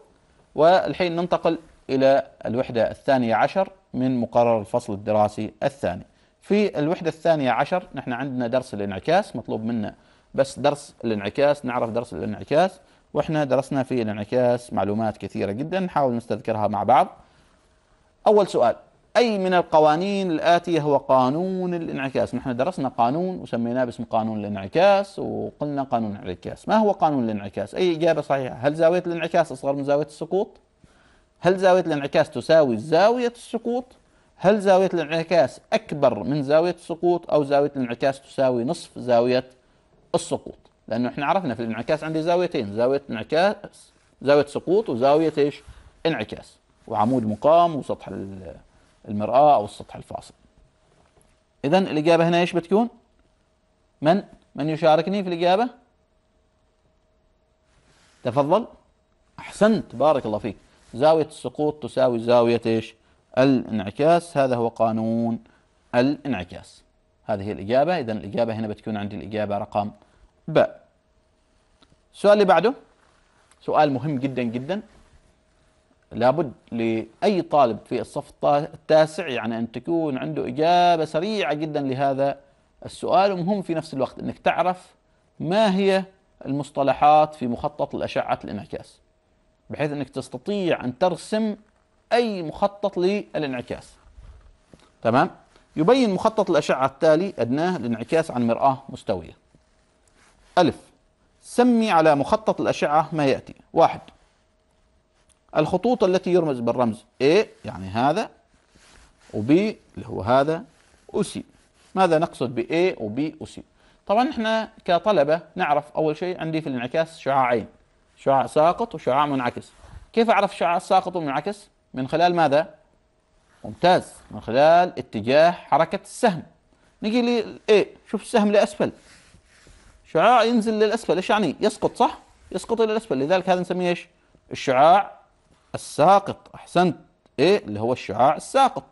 والحين ننتقل الى الوحده الثانيه عشر من مقرر الفصل الدراسي الثاني في الوحده الثانيه عشر نحن عندنا درس الانعكاس مطلوب منا بس درس الانعكاس نعرف درس الانعكاس واحنا درسنا في الانعكاس معلومات كثيره جدا نحاول نستذكرها مع بعض اول سؤال اي من القوانين الاتيه هو قانون الانعكاس نحن درسنا قانون وسميناه باسم قانون الانعكاس وقلنا قانون الانعكاس ما هو قانون الانعكاس اي اجابه صحيحه هل زاويه الانعكاس اصغر من زاويه السقوط هل زاويه الانعكاس تساوي زاويه السقوط هل زاويه الانعكاس اكبر من زاويه السقوط او زاويه الانعكاس تساوي نصف زاويه السقوط لانه احنا عرفنا في الانعكاس عندي زاويتين زاويه انعكاس زاويه سقوط وزاويه ايش انعكاس وعمود مقام وسطح المراه او السطح الفاصل اذا الاجابه هنا ايش بتكون من من يشاركني في الاجابه تفضل احسنت بارك الله فيك زاويه السقوط تساوي زاويه ايش الانعكاس هذا هو قانون الانعكاس هذه الإجابة إذا الإجابة هنا بتكون عندي الإجابة رقم ب السؤال اللي بعده سؤال مهم جدا جدا لابد لأي طالب في الصف التاسع يعني أن تكون عنده إجابة سريعة جدا لهذا السؤال ومهم في نفس الوقت أنك تعرف ما هي المصطلحات في مخطط الأشعة الانعكاس بحيث أنك تستطيع أن ترسم أي مخطط للانعكاس تمام يبين مخطط الأشعة التالي أدناه الانعكاس عن مرآة مستوية ألف سمي على مخطط الأشعة ما يأتي واحد الخطوط التي يرمز بالرمز A يعني هذا وB اللي هو هذا وC ماذا نقصد ب A وB وC طبعا احنا كطلبة نعرف أول شيء عندي في الانعكاس شعاعين شعاع ساقط وشعاع منعكس كيف أعرف الشعاع الساقط والمنعكس من خلال ماذا ممتاز من خلال اتجاه حركة السهم نجي لي ايه شوف السهم لأسفل شعاع ينزل للأسفل ايش يعني يسقط صح يسقط إلى الأسفل لذلك هذا نسميه ايش الشعاع الساقط أحسنت ايه اللي هو الشعاع الساقط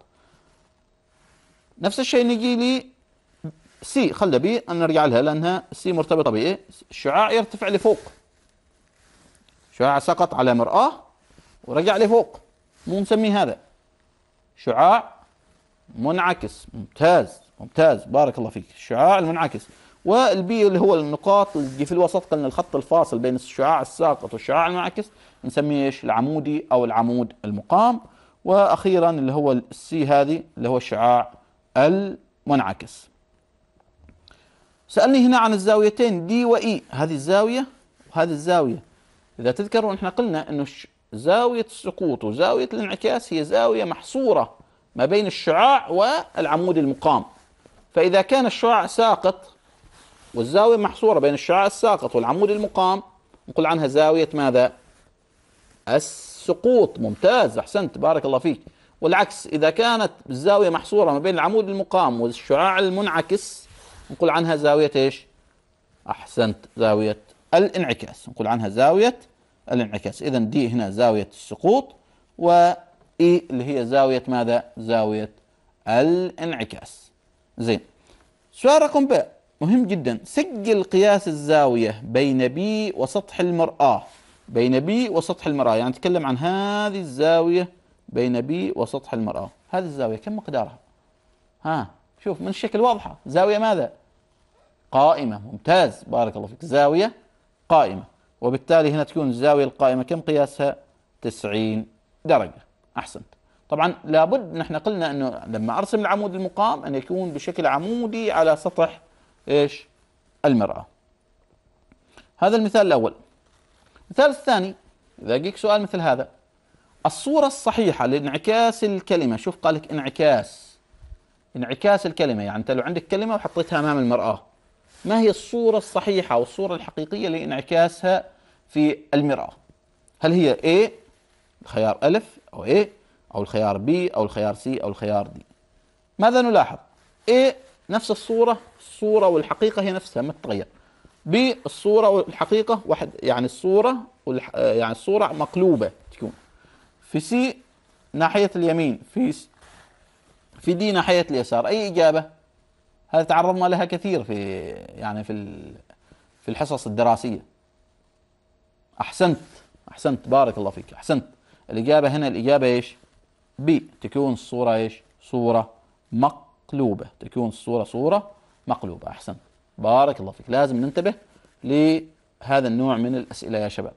نفس الشيء نجي لي سي خلى بي أن نرجع لها لأنها سي مرتبطة بإيه الشعاع يرتفع لفوق شعاع سقط على مرآة ورجع لفوق مو نسميه هذا شعاع منعكس ممتاز ممتاز بارك الله فيك الشعاع المنعكس والبي اللي هو النقاط اللي في الوسط قلنا الخط الفاصل بين الشعاع الساقط والشعاع المنعكس نسميه ايش العمودي او العمود المقام واخيرا اللي هو السي هذه اللي هو الشعاع المنعكس سالني هنا عن الزاويتين دي واي e. هذه الزاويه وهذه الزاويه اذا تذكروا احنا قلنا انه زاوية السقوط وزاوية الانعكاس هي زاوية محصورة ما بين الشعاع والعمود المقام فإذا كان الشعاع ساقط والزاوية محصورة بين الشعاع الساقط والعمود المقام نقول عنها زاوية ماذا؟ السقوط ممتاز أحسنت بارك الله فيك والعكس إذا كانت الزاوية محصورة ما بين العمود المقام والشعاع المنعكس نقول عنها زاوية إيش؟ أحسنت زاوية الانعكاس نقول عنها زاوية الانعكاس إذا دي هنا زاوية السقوط و إي e اللي هي زاوية ماذا؟ زاوية الانعكاس زين سؤال رقم ب مهم جدا سجل قياس الزاوية بين بي وسطح المرآة بين بي وسطح المرآة يعني نتكلم عن هذه الزاوية بين بي وسطح المرآة هذه الزاوية كم مقدارها ها شوف من الشكل واضحة زاوية ماذا قائمة ممتاز بارك الله فيك زاوية قائمة وبالتالي هنا تكون الزاوية القائمة كم قياسها 90 درجة أحسنت طبعا لابد نحن قلنا أنه لما أرسم العمود المقام أن يكون بشكل عمودي على سطح إيش المرأة هذا المثال الأول المثال الثاني إذا جيك سؤال مثل هذا الصورة الصحيحة لانعكاس الكلمة شوف قال لك انعكاس انعكاس الكلمة يعني أنت لو عندك كلمة وحطيتها أمام المرأة ما هي الصورة الصحيحة أو الصورة الحقيقية لانعكاسها في المرآة هل هي A الخيار ألف أو A أو الخيار B أو الخيار C أو الخيار D ماذا نلاحظ A نفس الصورة الصورة والحقيقة هي نفسها ما تتغير B الصورة والحقيقة واحد يعني الصورة والح... يعني الصورة مقلوبة تكون في C ناحية اليمين في في دي ناحية اليسار أي إجابة هذا تعرضنا لها كثير في يعني في في الحصص الدراسية أحسنت أحسنت بارك الله فيك أحسنت الإجابة هنا الإجابة إيش بي تكون الصورة إيش صورة مقلوبة تكون الصورة صورة مقلوبة أحسنت بارك الله فيك لازم ننتبه لهذا النوع من الأسئلة يا شباب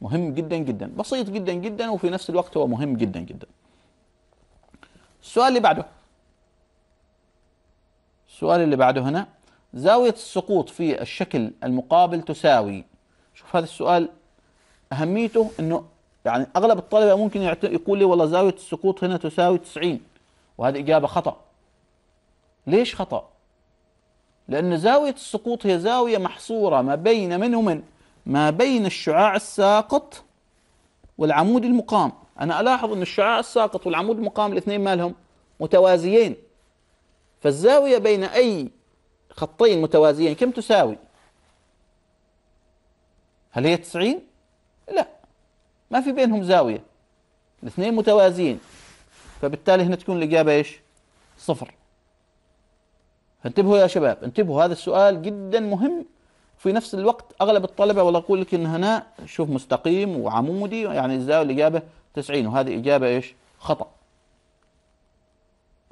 مهم جدا جدا بسيط جدا جدا وفي نفس الوقت هو مهم جدا جدا السؤال اللي بعده السؤال اللي بعده هنا زاوية السقوط في الشكل المقابل تساوي شوف هذا السؤال أهميته أنه يعني أغلب الطلبة ممكن يقول لي والله زاوية السقوط هنا تساوي 90 وهذه إجابة خطأ ليش خطأ؟ لأن زاوية السقوط هي زاوية محصورة ما بين من ومن ما بين الشعاع الساقط والعمود المقام أنا ألاحظ أن الشعاع الساقط والعمود المقام الاثنين مالهم متوازيين فالزاوية بين أي خطين متوازيين كم تساوي هل هي 90 لا ما في بينهم زاوية الاثنين متوازيين فبالتالي هنا تكون الإجابة إيش صفر فانتبهوا يا شباب انتبهوا هذا السؤال جدا مهم في نفس الوقت اغلب الطلبه والله اقول لك ان هنا شوف مستقيم وعمودي يعني الزاويه الاجابه 90 وهذه اجابه ايش؟ خطا.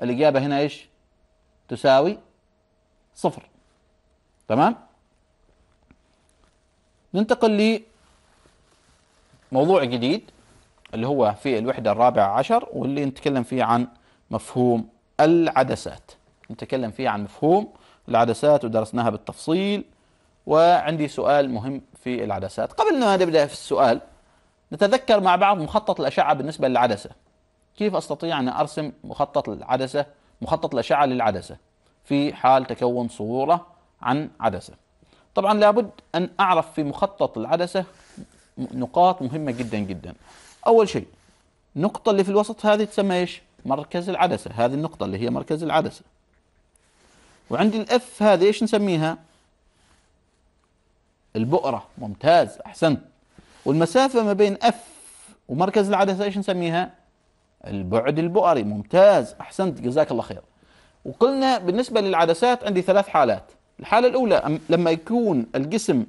الاجابه هنا ايش؟ تساوي صفر تمام ننتقل لموضوع جديد اللي هو في الوحدة الرابعة عشر واللي نتكلم فيه عن مفهوم العدسات نتكلم فيه عن مفهوم العدسات ودرسناها بالتفصيل وعندي سؤال مهم في العدسات قبل ما نبدأ في السؤال نتذكر مع بعض مخطط الأشعة بالنسبة للعدسة كيف أستطيع أن أرسم مخطط العدسة مخطط الأشعة للعدسة في حال تكون صورة عن عدسة طبعا لابد أن أعرف في مخطط العدسة نقاط مهمة جدا جدا أول شيء النقطة اللي في الوسط هذه تسمى إيش مركز العدسة هذه النقطة اللي هي مركز العدسة وعندي الأف هذه إيش نسميها البؤرة ممتاز أحسنت والمسافة ما بين أف ومركز العدسة إيش نسميها البعد البؤري ممتاز أحسنت جزاك الله خير وقلنا بالنسبة للعدسات عندي ثلاث حالات الحالة الأولى لما يكون الجسم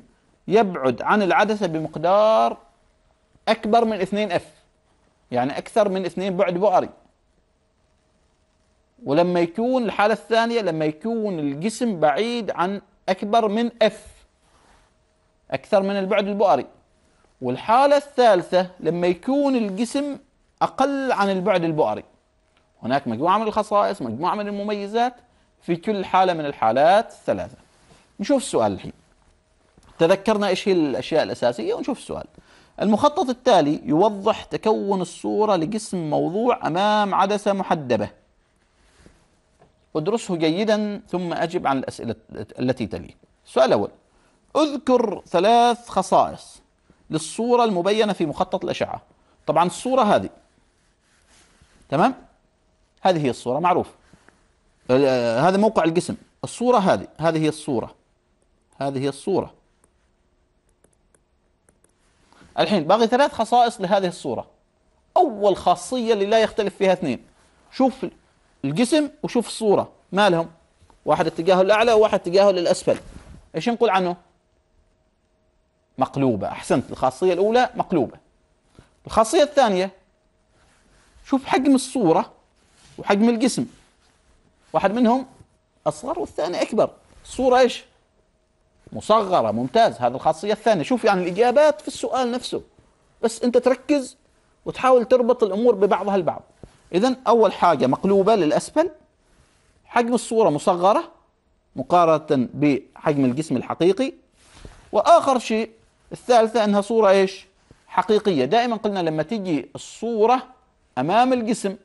يبعد عن العدسة بمقدار أكبر من 2 اف يعني أكثر من 2 بعد بؤري ولما يكون الحالة الثانية لما يكون الجسم بعيد عن أكبر من اف أكثر من البعد البؤري والحالة الثالثة لما يكون الجسم أقل عن البعد البؤري هناك مجموعة من الخصائص مجموعة من المميزات في كل حالة من الحالات الثلاثة نشوف السؤال الحين تذكرنا إيش هي الأشياء الأساسية ونشوف السؤال المخطط التالي يوضح تكون الصورة لجسم موضوع أمام عدسة محدبة ادرسه جيدا ثم أجب عن الأسئلة التي تلي السؤال الأول اذكر ثلاث خصائص للصورة المبينة في مخطط الأشعة طبعا الصورة هذه تمام هذه هي الصورة معروف آه، هذا موقع الجسم الصورة هذه هذه هي الصورة هذه هي الصورة الحين باقي ثلاث خصائص لهذه الصورة أول خاصية اللي لا يختلف فيها اثنين شوف الجسم وشوف الصورة ما لهم واحد اتجاهه الأعلى وواحد اتجاهه للأسفل ايش نقول عنه مقلوبة أحسنت الخاصية الأولى مقلوبة الخاصية الثانية شوف حجم الصورة وحجم الجسم واحد منهم أصغر والثاني أكبر الصورة إيش مصغرة ممتاز هذه الخاصية الثانية شوف يعني الإجابات في السؤال نفسه بس أنت تركز وتحاول تربط الأمور ببعضها البعض إذا أول حاجة مقلوبة للأسفل حجم الصورة مصغرة مقارنة بحجم الجسم الحقيقي وآخر شيء الثالثة أنها صورة إيش حقيقية دائما قلنا لما تيجي الصورة امام الجسم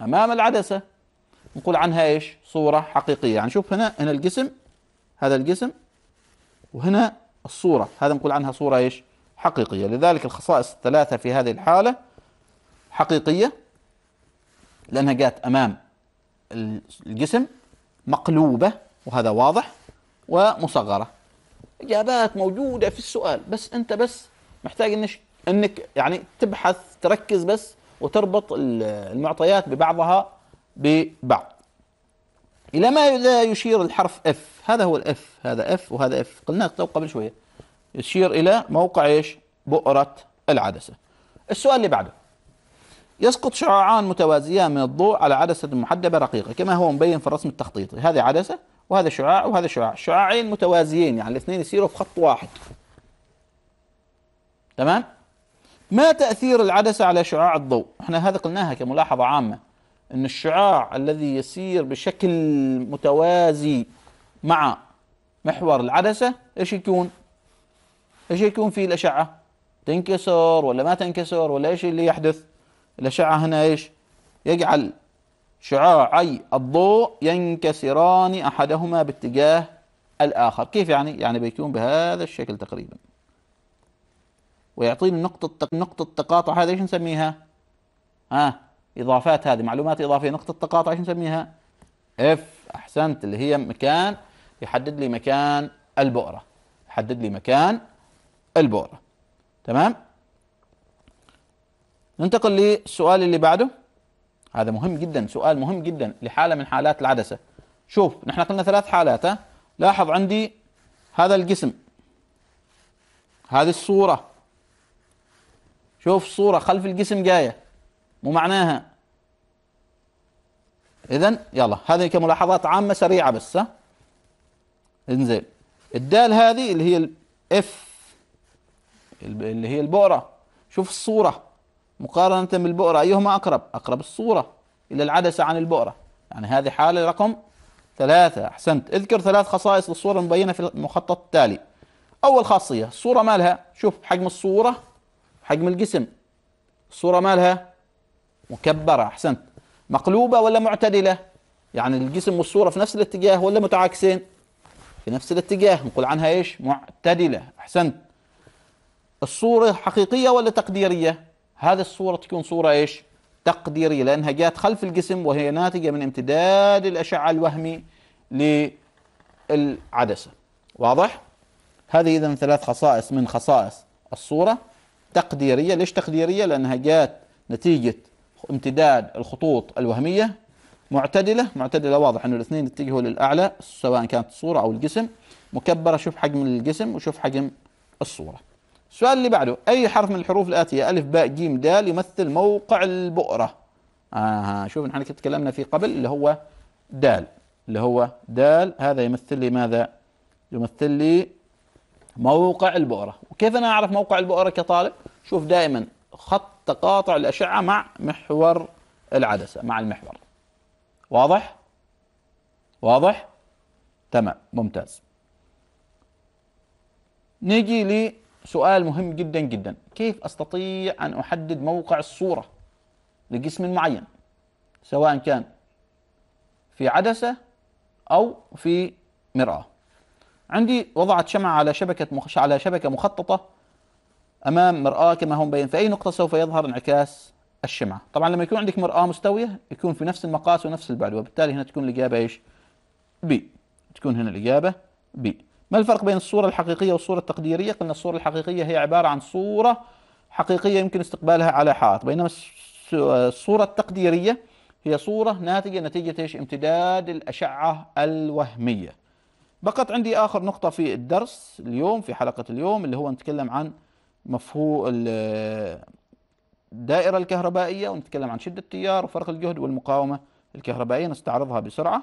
امام العدسه نقول عنها ايش صوره حقيقيه يعني شوف هنا هنا الجسم هذا الجسم وهنا الصوره هذا نقول عنها صوره ايش حقيقيه لذلك الخصائص الثلاثه في هذه الحاله حقيقيه لانها جاءت امام الجسم مقلوبه وهذا واضح ومصغره اجابات موجوده في السؤال بس انت بس محتاج انك انك يعني تبحث تركز بس وتربط المعطيات ببعضها ببعض إلى ماذا يشير الحرف اف هذا هو الاف هذا اف وهذا اف قلنا قبل شوية يشير إلى موقع إيش بؤرة العدسة السؤال اللي بعده يسقط شعاعان متوازيان من الضوء على عدسة محدبة رقيقة كما هو مبين في الرسم التخطيطي هذه عدسة وهذا شعاع وهذا شعاع شعاعين متوازيين يعني الاثنين يسيروا في خط واحد تمام ما تأثير العدسة على شعاع الضوء؟ احنا هذا قلناها كملاحظة عامة أن الشعاع الذي يسير بشكل متوازي مع محور العدسة ايش يكون؟ ايش يكون فيه الأشعة؟ تنكسر ولا ما تنكسر ولا ايش اللي يحدث؟ الأشعة هنا ايش؟ يجعل شعاعي الضوء ينكسران أحدهما باتجاه الآخر كيف يعني؟ يعني بيكون بهذا الشكل تقريباً ويعطيني نقطة نقطة تقاطع هذه ايش نسميها؟ ها آه إضافات هذه معلومات إضافية نقطة تقاطع ايش نسميها؟ اف أحسنت اللي هي مكان يحدد لي مكان البؤرة يحدد لي مكان البؤرة تمام؟ ننتقل للسؤال اللي بعده هذا مهم جدا سؤال مهم جدا لحالة من حالات العدسة شوف نحن قلنا ثلاث حالات لاحظ عندي هذا الجسم هذه الصورة شوف صورة خلف الجسم جاية مو معناها إذا يلا هذه كملاحظات عامة سريعة بس ها انزين الدال هذه اللي هي الاف اللي هي البؤرة شوف الصورة مقارنة بالبؤرة أيهما أقرب أقرب الصورة إلى العدسة عن البؤرة يعني هذه حالة رقم ثلاثة أحسنت اذكر ثلاث خصائص للصورة المبينة في المخطط التالي أول خاصية الصورة مالها شوف حجم الصورة حجم الجسم الصورة مالها مكبرة أحسنت مقلوبة ولا معتدلة يعني الجسم والصورة في نفس الاتجاه ولا متعاكسين في نفس الاتجاه نقول عنها إيش معتدلة أحسنت الصورة حقيقية ولا تقديرية هذه الصورة تكون صورة إيش تقديرية لأنها جات خلف الجسم وهي ناتجة من امتداد الأشعة الوهمي للعدسة واضح؟ هذه إذا ثلاث خصائص من خصائص الصورة تقديرية ليش تقديرية لأنها جات نتيجة امتداد الخطوط الوهمية معتدلة معتدلة واضح أنه الاثنين اتجهوا للأعلى سواء كانت الصورة أو الجسم مكبرة شوف حجم الجسم وشوف حجم الصورة السؤال اللي بعده أي حرف من الحروف الآتية ألف باء جيم دال يمثل موقع البؤرة اها شوف نحن تكلمنا فيه قبل اللي هو دال اللي هو دال هذا يمثل لي ماذا يمثل لي موقع البؤرة وكيف أنا أعرف موقع البؤرة كطالب شوف دائما خط تقاطع الأشعة مع محور العدسة مع المحور واضح واضح تمام ممتاز نجي لسؤال مهم جدا جدا كيف أستطيع أن أحدد موقع الصورة لجسم معين سواء كان في عدسة أو في مرآة عندي وضعت شمعة على شبكة مخ... على شبكة مخططة أمام مرآة كما هو مبين في أي نقطة سوف يظهر انعكاس الشمعة طبعا لما يكون عندك مرآة مستوية يكون في نفس المقاس ونفس البعد وبالتالي هنا تكون الإجابة إيش بي تكون هنا الإجابة بي ما الفرق بين الصورة الحقيقية والصورة التقديرية قلنا الصورة الحقيقية هي عبارة عن صورة حقيقية يمكن استقبالها على حائط بينما الصورة التقديرية هي صورة ناتجة نتيجة ايش امتداد الأشعة الوهمية بقت عندي آخر نقطة في الدرس اليوم في حلقة اليوم اللي هو نتكلم عن مفهوم الدائرة الكهربائية ونتكلم عن شدة التيار وفرق الجهد والمقاومة الكهربائية نستعرضها بسرعة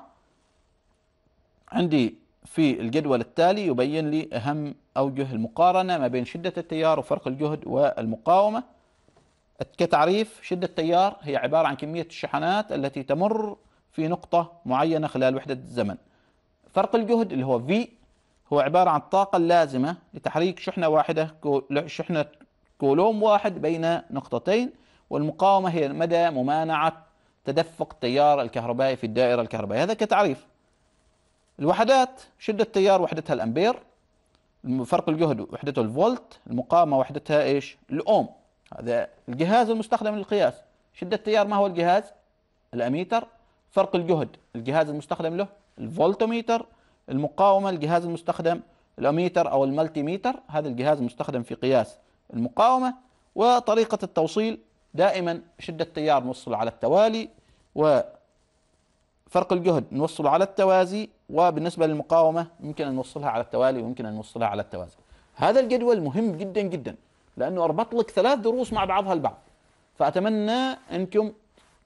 عندي في الجدول التالي يبين لي أهم أوجه المقارنة ما بين شدة التيار وفرق الجهد والمقاومة كتعريف شدة التيار هي عبارة عن كمية الشحنات التي تمر في نقطة معينة خلال وحدة الزمن فرق الجهد اللي هو في هو عبارة عن الطاقة اللازمة لتحريك شحنة واحدة شحنة كولوم واحد بين نقطتين والمقاومة هي مدى ممانعة تدفق التيار الكهربائي في الدائرة الكهربائية هذا كتعريف الوحدات شدة التيار وحدتها الأمبير فرق الجهد وحدته الفولت المقاومة وحدتها إيش الأوم هذا الجهاز المستخدم للقياس شدة التيار ما هو الجهاز الأميتر فرق الجهد الجهاز المستخدم له الفولتوميتر المقاومة الجهاز المستخدم الأميتر أو الملتيميتر هذا الجهاز المستخدم في قياس المقاومة وطريقة التوصيل دائما شدة التيار نوصل على التوالي وفرق الجهد نوصل على التوازي وبالنسبة للمقاومة يمكن أن نوصلها على التوالي ويمكن أن نوصلها على التوازي هذا الجدول مهم جدا جدا لأنه أربط لك ثلاث دروس مع بعضها البعض فأتمنى أنكم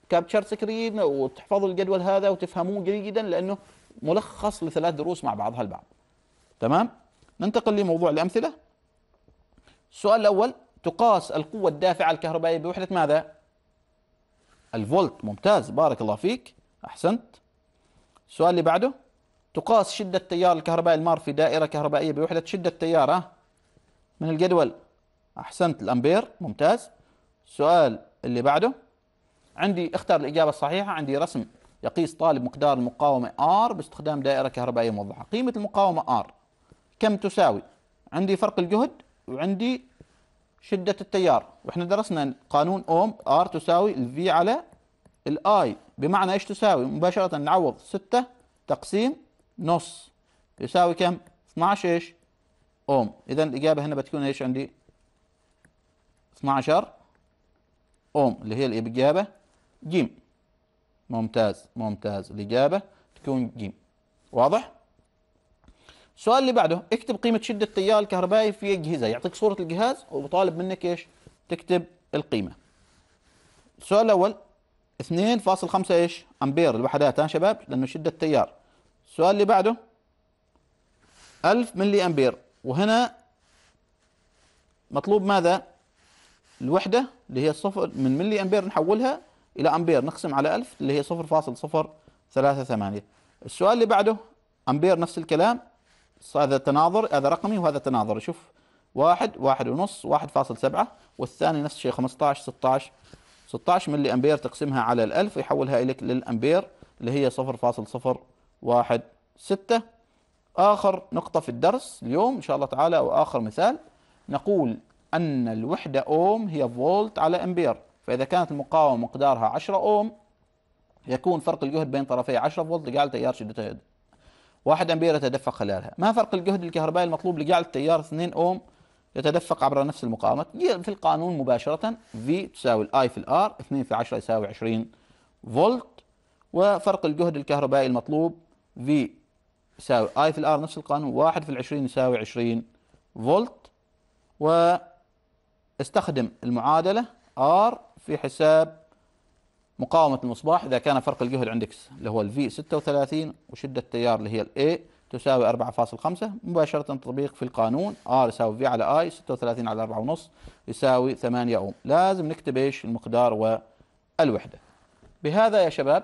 كابتشر سكرين وتحفظوا الجدول هذا وتفهموه جيدا لأنه ملخص لثلاث دروس مع بعضها البعض تمام ننتقل لموضوع الأمثلة السؤال الأول تقاس القوة الدافعة الكهربائية بوحدة ماذا الفولت ممتاز بارك الله فيك أحسنت السؤال اللي بعده تقاس شدة تيار الكهربائي المار في دائرة كهربائية بوحدة شدة تيارة من الجدول أحسنت الأمبير ممتاز السؤال اللي بعده عندي اختار الإجابة الصحيحة عندي رسم يقيس طالب مقدار المقاومة R باستخدام دائرة كهربائية موضحة قيمة المقاومة R كم تساوي عندي فرق الجهد وعندي شدة التيار واحنا درسنا قانون أوم R تساوي V على الآي بمعنى إيش تساوي مباشرة نعوض 6 تقسيم نص يساوي كم 12 إيش أوم إذا الإجابة هنا بتكون إيش عندي 12 أوم اللي هي الإجابة جيم ممتاز ممتاز الإجابة تكون جيم واضح؟ السؤال اللي بعده اكتب قيمة شدة التيار الكهربائي في أجهزة يعطيك صورة الجهاز وبطالب منك إيش؟ تكتب القيمة السؤال الأول 2.5 إيش؟ أمبير الوحدات ها شباب لأنه شدة التيار. السؤال اللي بعده 1000 ملي أمبير وهنا مطلوب ماذا؟ الوحدة اللي هي الصفر من ملي أمبير نحولها إلى أمبير نقسم على 1000 اللي هي 0.038 السؤال اللي بعده أمبير نفس الكلام هذا تناظر هذا رقمي وهذا تناظر شوف واحد واحد ونص واحد فاصل سبعة والثاني نفس الشيء 15 16 16 ملي أمبير تقسمها على ال ال1000 يحولها إليك للأمبير اللي هي 0.016 آخر نقطة في الدرس اليوم إن شاء الله تعالى وآخر مثال نقول أن الوحدة أوم هي فولت على أمبير فإذا كانت المقاومة مقدارها 10 أوم يكون فرق الجهد بين طرفي 10 فولت لجعل تيار شدته يد 1 أمبير يتدفق خلالها ما فرق الجهد الكهربائي المطلوب لجعل التيار 2 أوم يتدفق عبر نفس المقاومة في القانون مباشرة V تساوي الاي في الار 2 في 10 يساوي 20 فولت وفرق الجهد الكهربائي المطلوب V يساوي اي في الار نفس القانون 1 في 20 يساوي 20 فولت واستخدم المعادلة R في حساب مقاومة المصباح إذا كان فرق الجهد عندك اللي هو الفي 36 وشدة التيار اللي هي الإي تساوي 4.5 مباشرة تطبيق في القانون R يساوي في على I 36 على 4.5 يساوي 8 أوم لازم نكتب إيش المقدار والوحدة بهذا يا شباب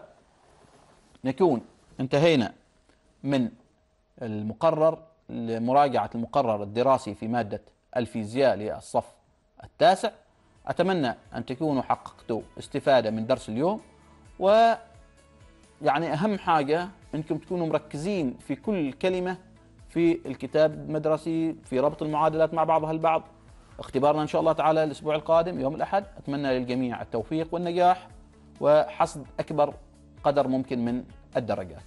نكون انتهينا من المقرر لمراجعة المقرر الدراسي في مادة الفيزياء للصف التاسع أتمنى أن تكونوا حققتوا استفادة من درس اليوم و يعني أهم حاجة أنكم تكونوا مركزين في كل كلمة في الكتاب المدرسي في ربط المعادلات مع بعضها البعض اختبارنا إن شاء الله تعالى الأسبوع القادم يوم الأحد أتمنى للجميع التوفيق والنجاح وحصد أكبر قدر ممكن من الدرجات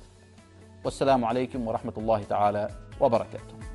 والسلام عليكم ورحمة الله تعالى وبركاته